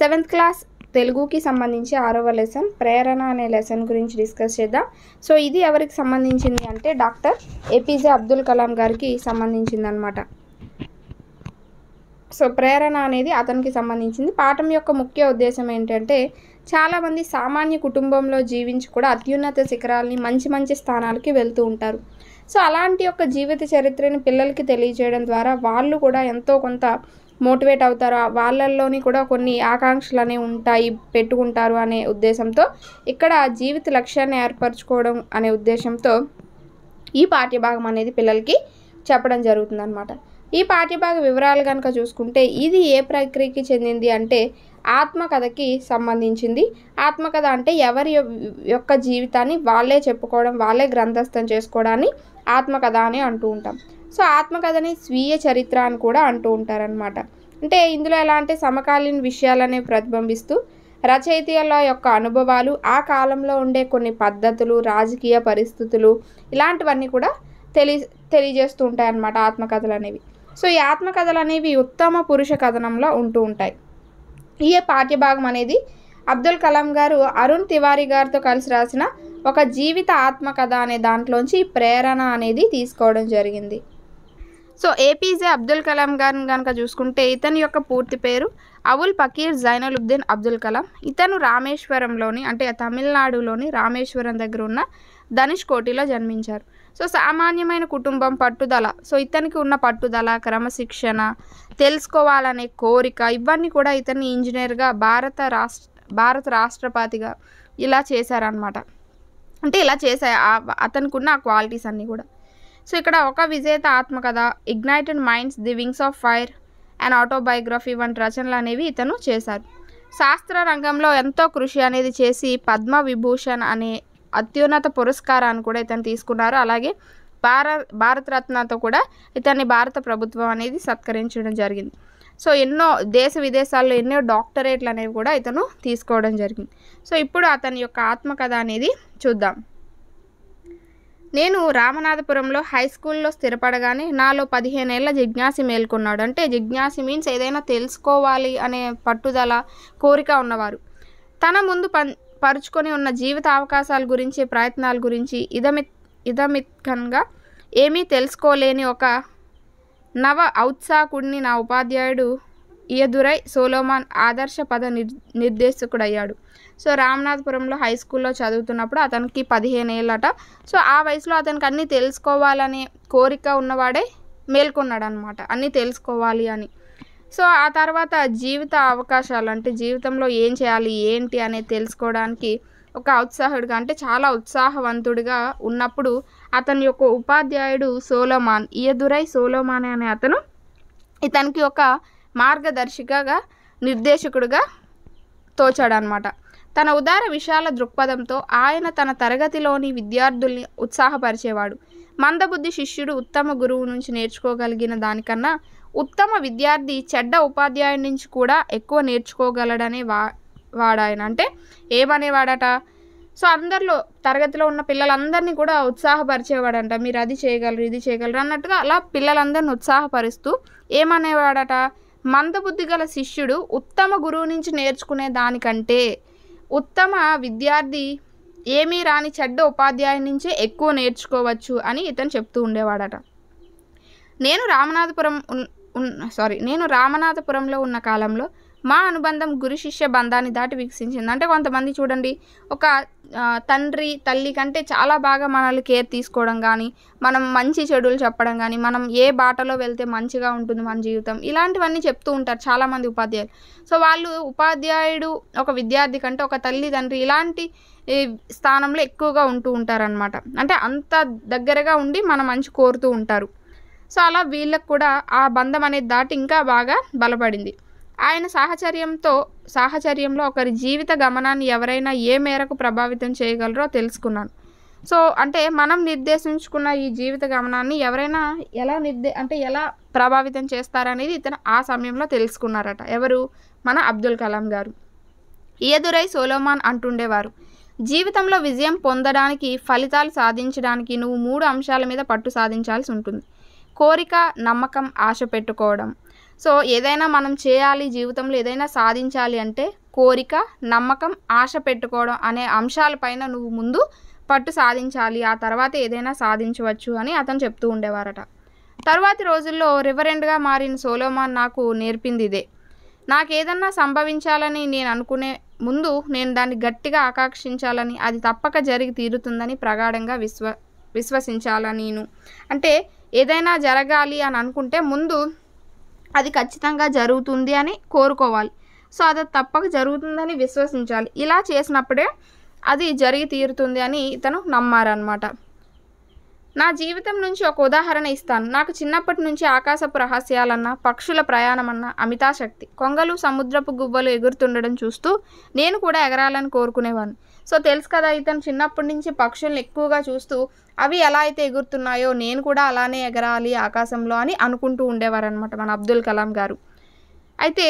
seventh class తెలుగుకి సంబంధించి ఆరవ లెసన్ ప్రేరణ అనే లెసన్ గురించి డిస్కస్ చేద్దాం సో ఇది ఎవరికి సంబంధించింది అంటే డాక్టర్ ఏపీజే అబ్దుల్ కలాం గారికి సంబంధించింది అనమాట సో ప్రేరణ అనేది అతనికి సంబంధించింది పాఠం యొక్క ముఖ్య ఉద్దేశం ఏంటంటే చాలామంది సామాన్య కుటుంబంలో జీవించి కూడా అత్యున్నత శిఖరాలని మంచి మంచి స్థానాలకి వెళ్తూ ఉంటారు సో అలాంటి యొక్క జీవిత చరిత్రని పిల్లలకి తెలియజేయడం ద్వారా వాళ్ళు కూడా ఎంతో కొంత మోటివేట్ అవుతారు వాళ్ళల్లోని కూడా కొన్ని ఆకాంక్షలు అనేవి ఉంటాయి పెట్టుకుంటారు అనే ఉద్దేశంతో ఇక్కడ జీవిత లక్ష్యాన్ని ఏర్పరచుకోవడం అనే ఉద్దేశంతో ఈ పాఠ్యభాగం అనేది పిల్లలకి చెప్పడం అనమాట ఈ పాఠ్యభాగ వివరాలు కనుక చూసుకుంటే ఇది ఏ ప్రక్రియకి చెందింది అంటే ఆత్మకథకి సంబంధించింది ఆత్మకథ అంటే ఎవరి యొక్క జీవితాన్ని వాళ్ళే చెప్పుకోవడం వాళ్ళే గ్రంథస్థం చేసుకోవడాన్ని ఆత్మకథ అని అంటూ ఉంటాం సో ఆత్మకథని స్వీయ చరిత్ర అని కూడా అంటూ ఉంటారనమాట అంటే ఇందులో ఎలా అంటే సమకాలీన విషయాలనే ప్రతిబింబిస్తూ రచయితల యొక్క అనుభవాలు ఆ కాలంలో ఉండే కొన్ని పద్ధతులు రాజకీయ పరిస్థితులు ఇలాంటివన్నీ కూడా తెలి తెలియజేస్తూ ఉంటాయి అన్నమాట ఆత్మకథలు అనేవి సో ఈ ఆత్మకథలు అనేవి ఉత్తమ పురుష కథనంలో ఉంటూ ఉంటాయి ఈ పాఠ్యభాగం అనేది అబ్దుల్ కలాం గారు అరుణ్ తివారీ గారితో కలిసి రాసిన ఒక జీవిత ఆత్మకథ అనే దాంట్లోంచి ప్రేరణ అనేది తీసుకోవడం జరిగింది సో ఏపీజే అబ్దుల్ కలాం గారిని కనుక చూసుకుంటే ఇతని యొక్క పూర్తి పేరు అవుల్ పకీర్ జైనలుద్దీన్ అబ్దుల్ కలాం ఇతను రామేశ్వరంలోని అంటే తమిళనాడులోని రామేశ్వరం దగ్గర ఉన్న ధనుష్ కోటిలో జన్మించారు సో సామాన్యమైన కుటుంబం పట్టుదల సో ఇతనికి ఉన్న పట్టుదల క్రమశిక్షణ తెలుసుకోవాలనే కోరిక ఇవన్నీ కూడా ఇతన్ని ఇంజనీర్గా భారత రాష్ట్ర భారత రాష్ట్రపతిగా ఇలా చేశారనమాట అంటే ఇలా చేశాయి అతనికి ఉన్న ఆ క్వాలిటీస్ అన్నీ కూడా సో ఇక్కడ ఒక విజేత ఆత్మకథ ignited minds the wings of fire and autobiography వంటి రచనలు అనేవి ఇతను చేశారు శాస్త్ర రంగంలో ఎంతో కృషి అనేది చేసి పద్మ విభూషణ్ అనే అత్యున్నత పురస్కారాన్ని కూడా ఇతను తీసుకున్నారు అలాగే భారత భారతరత్నతో కూడా ఇతన్ని భారత ప్రభుత్వం అనేది సత్కరించడం జరిగింది సో ఎన్నో దేశ విదేశాల్లో ఎన్నో డాక్టరేట్లు అనేవి కూడా ఇతను తీసుకోవడం జరిగింది సో ఇప్పుడు అతని యొక్క ఆత్మకథ అనేది చూద్దాం నేను రామనాథపురంలో హై స్కూల్లో స్థిరపడగానే నాలో పదిహేనేళ్ల జిజ్ఞాసి మేల్కొన్నాడు అంటే జిజ్ఞాసి మీన్స్ ఏదైనా తెలుసుకోవాలి అనే పట్టుదల కోరిక ఉన్నవారు తన ముందు పరుచుకొని ఉన్న జీవిత అవకాశాల గురించి ప్రయత్నాల గురించి ఇదమి ఇదమిత్కంగా ఏమీ తెలుసుకోలేని ఒక నవ ఔత్సాహకుడిని నా ఉపాధ్యాయుడు ఇయదురై సోలోమాన్ ఆదర్శ పద నిర్ నిర్దేశకుడయ్యాడు సో రామనాథపురంలో హై స్కూల్లో చదువుతున్నప్పుడు అతనికి పదిహేను ఏళ్ళట సో ఆ వయసులో అతనికి అన్నీ తెలుసుకోవాలనే కోరిక ఉన్నవాడే మేల్కొన్నాడు అనమాట అన్నీ తెలుసుకోవాలి అని సో ఆ తర్వాత జీవిత అవకాశాలు అంటే జీవితంలో ఏం చేయాలి ఏంటి అనేది తెలుసుకోవడానికి ఒక ఉత్సాహుడిగా అంటే చాలా ఉత్సాహవంతుడిగా ఉన్నప్పుడు అతని యొక్క ఉపాధ్యాయుడు సోలోమాన్ ఇయదురై సోలోమాన్ అనే అతను ఇతనికి ఒక మార్గదర్శికగా నిర్దేశకుడిగా తోచాడనమాట తన ఉదార విశాల దృక్పథంతో ఆయన తన తరగతిలోని విద్యార్థుల్ని ఉత్సాహపరిచేవాడు మందబుద్ధి శిష్యుడు ఉత్తమ గురువు నుంచి నేర్చుకోగలిగిన దానికన్నా ఉత్తమ విద్యార్థి చెడ్డ ఉపాధ్యాయుడి నుంచి కూడా ఎక్కువ నేర్చుకోగలడనే వా వాడాయన అంటే ఏమనేవాడట సో అందరిలో తరగతిలో ఉన్న పిల్లలందరినీ కూడా ఉత్సాహపరిచేవాడంట మీరు అది చేయగలరు ఇది చేయగలరు అన్నట్టుగా అలా పిల్లలందరిని ఉత్సాహపరుస్తూ ఏమనేవాడట మందబుద్ధి గల శిష్యుడు ఉత్తమ గురువు నుంచి నేర్చుకునే దానికంటే ఉత్తమ విద్యార్థి ఏమీ రాని చెడ్డ ఉపాధ్యాయుని నుంచే ఎక్కువ నేర్చుకోవచ్చు అని ఇతను చెప్తూ ఉండేవాడట నేను రామనాథపురం సారీ నేను రామనాథపురంలో ఉన్న కాలంలో మా అనుబంధం గురు శిష్య బంధాన్ని దాటి వికసించింది అంటే కొంతమంది చూడండి ఒక తండ్రి తల్లి కంటే చాలా బాగా మనల్ని కేర్ తీసుకోవడం కానీ మనం మంచి చెడులు చెప్పడం కానీ మనం ఏ బాటలో వెళ్తే మంచిగా ఉంటుంది మన జీవితం ఇలాంటివన్నీ చెప్తూ ఉంటారు చాలామంది ఉపాధ్యాయులు సో వాళ్ళు ఉపాధ్యాయుడు ఒక విద్యార్థి కంటే ఒక తల్లి తండ్రి ఇలాంటి స్థానంలో ఎక్కువగా ఉంటూ ఉంటారనమాట అంటే అంత దగ్గరగా ఉండి మన మంచి కోరుతూ ఉంటారు సో అలా వీళ్ళకు కూడా ఆ బంధం అనేది దాటి ఇంకా బాగా బలపడింది ఆయన సాహచర్యంతో సాహచర్యంలో ఒకరి జీవిత గమనాన్ని ఎవరైనా ఏ మేరకు ప్రభావితం చేయగలరో తెలుసుకున్నాను సో అంటే మనం నిర్దేశించుకున్న ఈ జీవిత గమనాన్ని ఎవరైనా ఎలా నిర్దే అంటే ఎలా ప్రభావితం చేస్తారనేది ఇతను ఆ సమయంలో తెలుసుకున్నారట ఎవరు మన అబ్దుల్ కలాం గారు ఏదురై సోలోమాన్ అంటుండేవారు జీవితంలో విజయం పొందడానికి ఫలితాలు సాధించడానికి నువ్వు మూడు అంశాల మీద పట్టు సాధించాల్సి ఉంటుంది కోరిక నమ్మకం ఆశ పెట్టుకోవడం సో ఏదైనా మనం చేయాలి జీవితంలో ఏదైనా సాధించాలి అంటే కోరిక నమ్మకం ఆశ పెట్టుకోవడం అనే అంశాలపైన నువ్వు ముందు పట్టు సాధించాలి ఆ తర్వాత ఏదైనా సాధించవచ్చు అని అతను చెప్తూ ఉండేవారట తర్వాతి రోజుల్లో రివరెండ్గా మారిన సోలోమాన్ నాకు నేర్పింది ఇదే నాకేదన్నా సంభవించాలని నేను అనుకునే ముందు నేను దాన్ని గట్టిగా ఆకాంక్షించాలని అది తప్పక జరిగి తీరుతుందని ప్రగాఢంగా విశ్వ విశ్వసించాల నేను అంటే ఏదైనా జరగాలి అని అనుకుంటే ముందు అది ఖచ్చితంగా జరుగుతుంది అని కోరుకోవాలి సో అది తప్పక జరుగుతుందని విశ్వసించాలి ఇలా చేసినప్పుడే అది జరిగి తీరుతుంది అని ఇతను నమ్మారనమాట నా జీవితం నుంచి ఒక ఉదాహరణ ఇస్తాను నాకు చిన్నప్పటి నుంచి ఆకాశపు రహస్యాలన్న పక్షుల ప్రయాణమన్న అమితాశక్తి కొంగలు సముద్రపు గువ్వలు ఎగురుతుండడం చూస్తూ నేను కూడా ఎగరాలని కోరుకునేవాను సో తెలుసు కదా ఇతను చిన్నప్పటి నుంచి పక్షులను ఎక్కువగా చూస్తూ అవి ఎలా అయితే ఎగురుతున్నాయో నేను కూడా అలానే ఎగరాలి ఆకాశంలో అని అనుకుంటూ ఉండేవారనమాట మన అబ్దుల్ కలాం గారు అయితే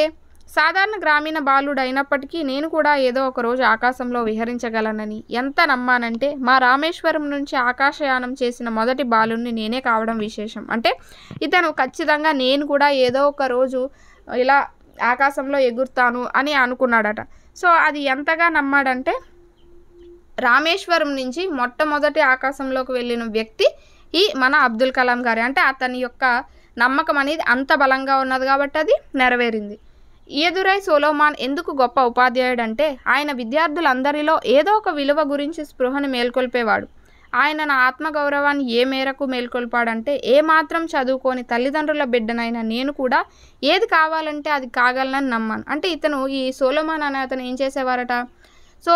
సాధారణ గ్రామీణ బాలుడు అయినప్పటికీ నేను కూడా ఏదో ఒకరోజు ఆకాశంలో విహరించగలనని ఎంత నమ్మానంటే మా రామేశ్వరం నుంచి ఆకాశయానం చేసిన మొదటి బాలుని నేనే కావడం విశేషం అంటే ఇతను ఖచ్చితంగా నేను కూడా ఏదో ఒక రోజు ఇలా ఆకాశంలో ఎగురుతాను అని అనుకున్నాడట సో అది ఎంతగా నమ్మాడంటే రామేశ్వరం నుంచి మొట్టమొదటి ఆకాశంలోకి వెళ్ళిన వ్యక్తి ఈ మన అబ్దుల్ కలాం గారి అంటే అతని యొక్క నమ్మకం అనేది అంత బలంగా ఉన్నది కాబట్టి అది నెరవేరింది ఈదురై సోలోమాన్ ఎందుకు గొప్ప ఉపాధ్యాయుడు అంటే ఆయన విద్యార్థులందరిలో ఏదో ఒక విలువ గురించి స్పృహను మేల్కొల్పేవాడు ఆయన నా ఆత్మగౌరవాన్ని ఏ మేరకు మేల్కొల్పాడంటే ఏమాత్రం చదువుకొని తల్లిదండ్రుల బిడ్డనైనా నేను కూడా ఏది కావాలంటే అది కాగలనని నమ్మాను అంటే ఇతను ఈ సోలోమాన్ అనే అతను ఏం చేసేవారట సో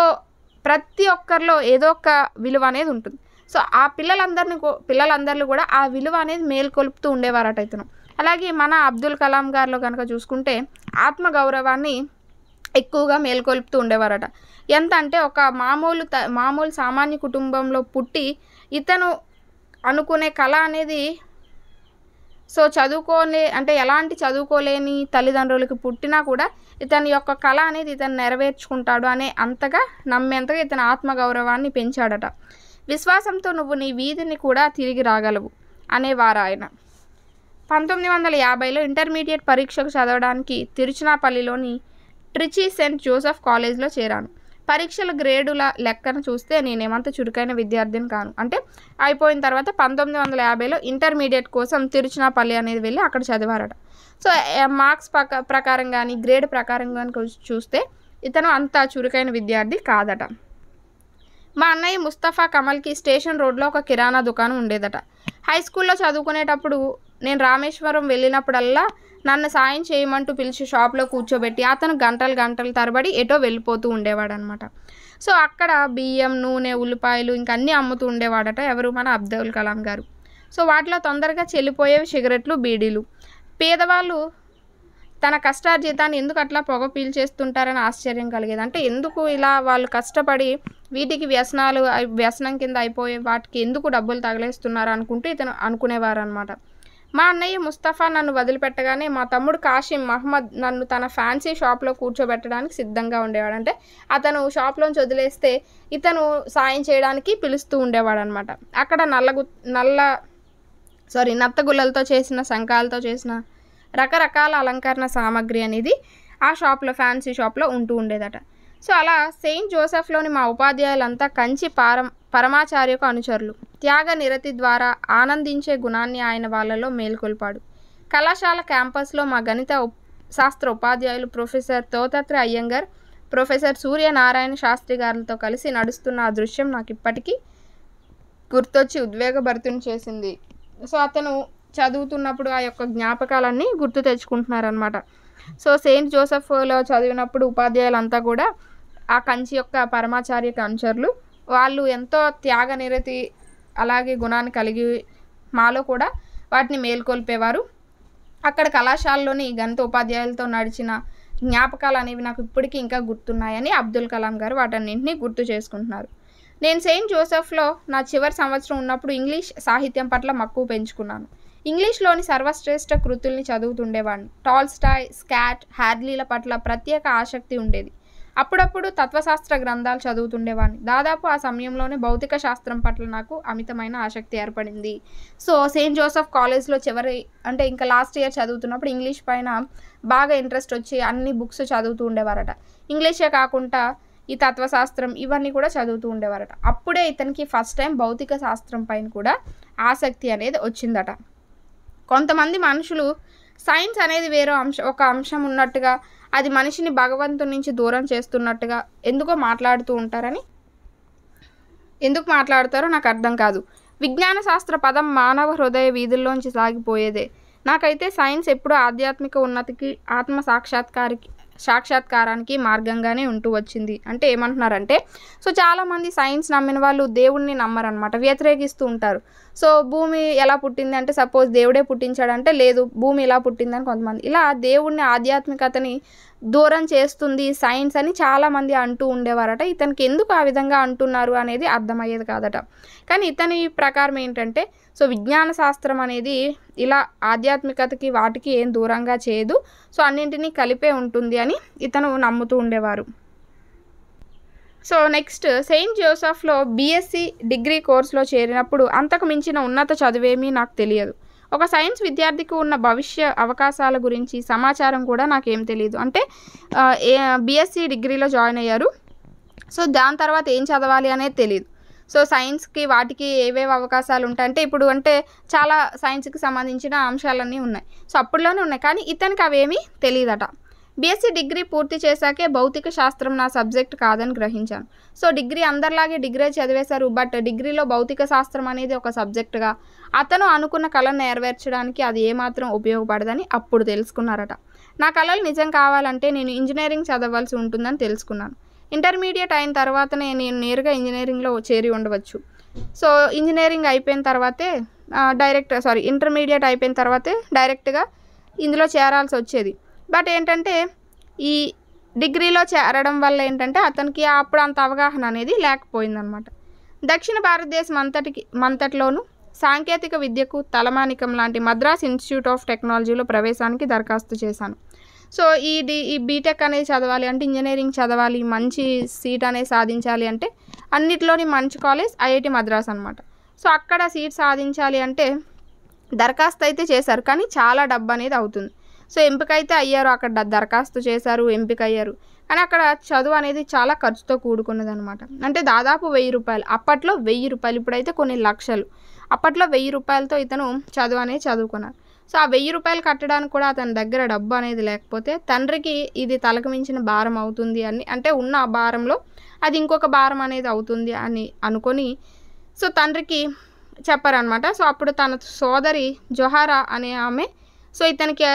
ప్రతి ఒక్కరిలో ఏదో ఒక విలువ అనేది ఉంటుంది సో ఆ పిల్లలందరిని పిల్లలందరిలో కూడా ఆ విలువ అనేది మేల్కొలుపుతూ ఉండేవారట ఇతను అలాగే మన అబ్దుల్ కలాం గారిలో కనుక చూసుకుంటే ఆత్మగౌరవాన్ని ఎక్కువగా మేల్కొలుపుతూ ఉండేవారట ఎంత అంటే ఒక మామూలు మామూలు సామాన్య కుటుంబంలో పుట్టి ఇతను అనుకునే కళ అనేది సో చదువుకోలే అంటే ఎలాంటి చదువుకోలేని తల్లిదండ్రులకి పుట్టినా కూడా ఇతని యొక్క కళ అనేది ఇతను నెరవేర్చుకుంటాడు అనే అంతగా నమ్మేంతగా ఇతని ఆత్మగౌరవాన్ని పెంచాడట విశ్వాసంతో నువ్వు నీ వీధిని కూడా తిరిగి రాగలవు అనేవారు ఆయన పంతొమ్మిది వందల యాభైలో ఇంటర్మీడియట్ పరీక్షకు చదవడానికి తిరుచినాపల్లిలోని ట్రిచి సెయింట్ జోసెఫ్ కాలేజ్లో చేరాను పరీక్షల గ్రేడుల లెక్కను చూస్తే నేనేమంత చురుకైన విద్యార్థిని కాను అంటే అయిపోయిన తర్వాత పంతొమ్మిది వందల యాభైలో ఇంటర్మీడియట్ కోసం తిరుచినాపల్లి అనేది వెళ్ళి అక్కడ చదివారట సో మార్క్స్ ప్రక ప్రకారం కానీ గ్రేడ్ ప్రకారం కానీ చూస్తే ఇతను అంత చురుకైన విద్యార్థి కాదట మా అన్నయ్య ముస్తఫా కమల్కి స్టేషన్ రోడ్లో ఒక కిరాణా దుకాణం ఉండేదట హై స్కూల్లో చదువుకునేటప్పుడు నేను రామేశ్వరం వెళ్ళినప్పుడల్లా నన్ను సాయం చేయమంటూ పిలిచి షాప్లో కూర్చోబెట్టి అతను గంటలు గంటల తరబడి ఎటో వెళ్ళిపోతూ ఉండేవాడు అనమాట సో అక్కడ బియ్యం నూనె ఉల్లిపాయలు ఇంకా అన్నీ అమ్ముతూ ఉండేవాడట ఎవరు మన అబ్దుల్ కలాం గారు సో వాటిలో తొందరగా చెల్లిపోయేవి సిగరెట్లు బీడీలు పేదవాళ్ళు తన కష్టార్జితాన్ని ఎందుకు అట్లా పొగ పీల్చేస్తుంటారని ఆశ్చర్యం కలిగేది అంటే ఎందుకు ఇలా వాళ్ళు కష్టపడి వీటికి వ్యసనాలు వ్యసనం కింద అయిపోయే వాటికి ఎందుకు డబ్బులు తగలేస్తున్నారు అనుకుంటూ ఇతను అనుకునేవారు అనమాట మా అన్నయ్య ముస్తఫా నన్ను వదిలిపెట్టగానే మా తమ్ముడు కాశీం మహమ్మద్ నన్ను తన ఫ్యాన్సీ షాప్లో కూర్చోబెట్టడానికి సిద్ధంగా ఉండేవాడు అంటే అతను షాప్లోంచి వదిలేస్తే ఇతను సాయం చేయడానికి పిలుస్తూ ఉండేవాడు అనమాట అక్కడ గు నల్ల సారీ నత్తగుల్లలతో చేసిన శంఖాలతో చేసిన రకరకాల అలంకరణ సామాగ్రి అనేది ఆ షాప్లో ఫ్యాన్సీ షాప్లో ఉంటూ ఉండేదట సో అలా సెయింట్ జోసెఫ్లోని మా ఉపాధ్యాయులంతా కంచి పారం పరమాచార్యకు అనుచరులు త్యాగ నిరతి ద్వారా ఆనందించే గుణాన్ని ఆయన వాళ్ళలో మేల్కొల్పాడు కళాశాల క్యాంపస్లో మా గణిత శాస్త్ర ఉపాధ్యాయులు ప్రొఫెసర్ తోతత్రి అయ్యంగర్ ప్రొఫెసర్ సూర్యనారాయణ శాస్త్రి గారితో కలిసి నడుస్తున్న ఆ దృశ్యం నాకు ఇప్పటికీ గుర్తొచ్చి ఉద్వేగభరితుని చేసింది సో అతను చదువుతున్నప్పుడు ఆ యొక్క జ్ఞాపకాలన్నీ గుర్తు తెచ్చుకుంటున్నారనమాట సో సెయింట్ జోసెఫ్లో చదివినప్పుడు ఉపాధ్యాయులంతా కూడా ఆ కంచి యొక్క పరమాచార్య అనుచరులు వాళ్ళు ఎంతో త్యాగ నిరతి అలాగే గుణాన్ని కలిగి మాలో కూడా వాటిని మేల్కొల్పేవారు అక్కడ కళాశాలలోని గణిత ఉపాధ్యాయులతో నడిచిన జ్ఞాపకాలు అనేవి నాకు ఇప్పటికీ ఇంకా గుర్తున్నాయని అబ్దుల్ కలాం గారు వాటన్నింటినీ గుర్తు చేసుకుంటున్నారు నేను సెయింట్ జోసెఫ్లో నా చివరి సంవత్సరం ఉన్నప్పుడు ఇంగ్లీష్ సాహిత్యం పట్ల మక్కువ పెంచుకున్నాను ఇంగ్లీష్లోని సర్వశ్రేష్ఠ కృతుల్ని చదువుతుండేవాడిని టాల్స్టాయ్ స్కాట్ హ్యాడ్లీల పట్ల ప్రత్యేక ఆసక్తి ఉండేది అప్పుడప్పుడు తత్వశాస్త్ర గ్రంథాలు చదువుతుండేవాడిని దాదాపు ఆ సమయంలోనే భౌతిక శాస్త్రం పట్ల నాకు అమితమైన ఆసక్తి ఏర్పడింది సో సెయింట్ జోసఫ్ కాలేజ్లో చివరి అంటే ఇంకా లాస్ట్ ఇయర్ చదువుతున్నప్పుడు ఇంగ్లీష్ పైన బాగా ఇంట్రెస్ట్ వచ్చి అన్ని బుక్స్ చదువుతూ ఉండేవారట ఇంగ్లీషే కాకుండా ఈ తత్వశాస్త్రం ఇవన్నీ కూడా చదువుతూ ఉండేవారట అప్పుడే ఇతనికి ఫస్ట్ టైం భౌతిక శాస్త్రం పైన కూడా ఆసక్తి అనేది వచ్చిందట కొంతమంది మనుషులు సైన్స్ అనేది వేరే అంశం ఒక అంశం ఉన్నట్టుగా అది మనిషిని భగవంతుడి నుంచి దూరం చేస్తున్నట్టుగా ఎందుకో మాట్లాడుతూ ఉంటారని ఎందుకు మాట్లాడతారో నాకు అర్థం కాదు విజ్ఞాన శాస్త్ర పదం మానవ హృదయ వీధుల్లోంచి సాగిపోయేదే నాకైతే సైన్స్ ఎప్పుడూ ఆధ్యాత్మిక ఉన్నతికి ఆత్మ సాక్షాత్కారికి సాక్షాత్కారానికి మార్గంగానే ఉంటూ వచ్చింది అంటే ఏమంటున్నారంటే సో చాలామంది సైన్స్ నమ్మిన వాళ్ళు దేవుణ్ణి నమ్మరనమాట వ్యతిరేకిస్తూ ఉంటారు సో భూమి ఎలా పుట్టింది అంటే సపోజ్ దేవుడే పుట్టించాడంటే లేదు భూమి ఎలా పుట్టింది అని కొంతమంది ఇలా దేవుడిని ఆధ్యాత్మికతని దూరం చేస్తుంది సైన్స్ అని చాలామంది అంటూ ఉండేవారట ఇతనికి ఎందుకు ఆ విధంగా అంటున్నారు అనేది అర్థమయ్యేది కాదట కానీ ఇతని ప్రకారం ఏంటంటే సో విజ్ఞాన శాస్త్రం అనేది ఇలా ఆధ్యాత్మికతకి వాటికి ఏం దూరంగా చేయదు సో అన్నింటినీ కలిపే ఉంటుంది అని ఇతను నమ్ముతూ ఉండేవారు సో నెక్స్ట్ సెయింట్ జోసఫ్లో బీఎస్సీ డిగ్రీ కోర్సులో చేరినప్పుడు అంతకు మించిన ఉన్నత చదువేమీ నాకు తెలియదు ఒక సైన్స్ విద్యార్థికి ఉన్న భవిష్య అవకాశాల గురించి సమాచారం కూడా నాకేం తెలియదు అంటే బీఎస్సీ డిగ్రీలో జాయిన్ అయ్యారు సో దాని తర్వాత ఏం చదవాలి అనేది తెలియదు సో సైన్స్కి వాటికి ఏవేవి అవకాశాలు ఉంటాయి అంటే ఇప్పుడు అంటే చాలా సైన్స్కి సంబంధించిన అంశాలన్నీ ఉన్నాయి సో అప్పుడులోనే ఉన్నాయి కానీ ఇతనికి అవేమీ తెలియదట బీఎస్సీ డిగ్రీ పూర్తి చేశాకే భౌతిక శాస్త్రం నా సబ్జెక్ట్ కాదని గ్రహించాను సో డిగ్రీ అందరిలాగే డిగ్రీ చదివేశారు బట్ డిగ్రీలో భౌతిక శాస్త్రం అనేది ఒక సబ్జెక్టుగా అతను అనుకున్న కళను నెరవేర్చడానికి అది ఏమాత్రం ఉపయోగపడదని అప్పుడు తెలుసుకున్నారట నా కళలు నిజం కావాలంటే నేను ఇంజనీరింగ్ చదవాల్సి ఉంటుందని తెలుసుకున్నాను ఇంటర్మీడియట్ అయిన తర్వాతనే నేను నేరుగా ఇంజనీరింగ్లో చేరి ఉండవచ్చు సో ఇంజనీరింగ్ అయిపోయిన తర్వాతే డైరెక్ట్ సారీ ఇంటర్మీడియట్ అయిపోయిన తర్వాతే డైరెక్ట్గా ఇందులో చేరాల్సి వచ్చేది బట్ ఏంటంటే ఈ డిగ్రీలో చేరడం వల్ల ఏంటంటే అతనికి అప్పుడు అంత అవగాహన అనేది లేకపోయిందనమాట దక్షిణ భారతదేశం అంతటికి మంతటిలోనూ సాంకేతిక విద్యకు తలమానికం లాంటి మద్రాస్ ఇన్స్టిట్యూట్ ఆఫ్ టెక్నాలజీలో ప్రవేశానికి దరఖాస్తు చేశాను సో ఈ డి ఈ బీటెక్ అనేది చదవాలి అంటే ఇంజనీరింగ్ చదవాలి మంచి సీట్ అనేది సాధించాలి అంటే అన్నిటిలోని మంచి కాలేజ్ ఐఐటి మద్రాస్ అనమాట సో అక్కడ సీట్ సాధించాలి అంటే దరఖాస్తు అయితే చేశారు కానీ చాలా డబ్బు అనేది అవుతుంది సో ఎంపిక అయితే అయ్యారు అక్కడ దరఖాస్తు చేశారు ఎంపిక అయ్యారు కానీ అక్కడ చదువు అనేది చాలా ఖర్చుతో కూడుకున్నది అనమాట అంటే దాదాపు వెయ్యి రూపాయలు అప్పట్లో వెయ్యి రూపాయలు ఇప్పుడైతే కొన్ని లక్షలు అప్పట్లో వెయ్యి రూపాయలతో ఇతను చదువు అనేది చదువుకున్నారు సో ఆ వెయ్యి రూపాయలు కట్టడానికి కూడా అతని దగ్గర డబ్బు అనేది లేకపోతే తండ్రికి ఇది తలకు మించిన భారం అవుతుంది అని అంటే ఉన్న ఆ భారంలో అది ఇంకొక భారం అనేది అవుతుంది అని అనుకొని సో తండ్రికి చెప్పారనమాట సో అప్పుడు తన సోదరి జొహారా అనే ఆమె సో ఇతనికి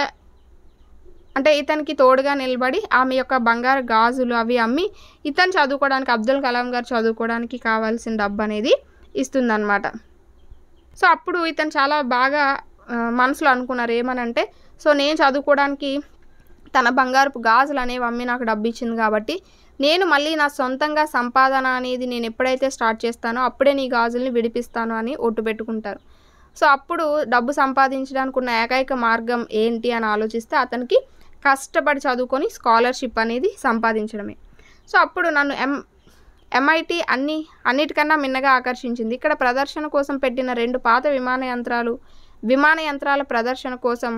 అంటే ఇతనికి తోడుగా నిలబడి ఆమె యొక్క బంగారు గాజులు అవి అమ్మి ఇతను చదువుకోవడానికి అబ్దుల్ కలాం గారు చదువుకోవడానికి కావాల్సిన డబ్బు అనేది ఇస్తుందన్నమాట సో అప్పుడు ఇతను చాలా బాగా మనసులో అనుకున్నారు ఏమనంటే సో నేను చదువుకోవడానికి తన బంగారు గాజులు అనేవి అమ్మి నాకు డబ్బు ఇచ్చింది కాబట్టి నేను మళ్ళీ నా సొంతంగా సంపాదన అనేది నేను ఎప్పుడైతే స్టార్ట్ చేస్తానో అప్పుడే నీ గాజుల్ని విడిపిస్తాను అని ఒట్టు పెట్టుకుంటారు సో అప్పుడు డబ్బు సంపాదించడానికి ఉన్న ఏకైక మార్గం ఏంటి అని ఆలోచిస్తే అతనికి కష్టపడి చదువుకొని స్కాలర్షిప్ అనేది సంపాదించడమే సో అప్పుడు నన్ను ఎం ఎంఐటి అన్ని అన్నిటికన్నా మిన్నగా ఆకర్షించింది ఇక్కడ ప్రదర్శన కోసం పెట్టిన రెండు పాత విమాన యంత్రాలు విమాన యంత్రాల ప్రదర్శన కోసం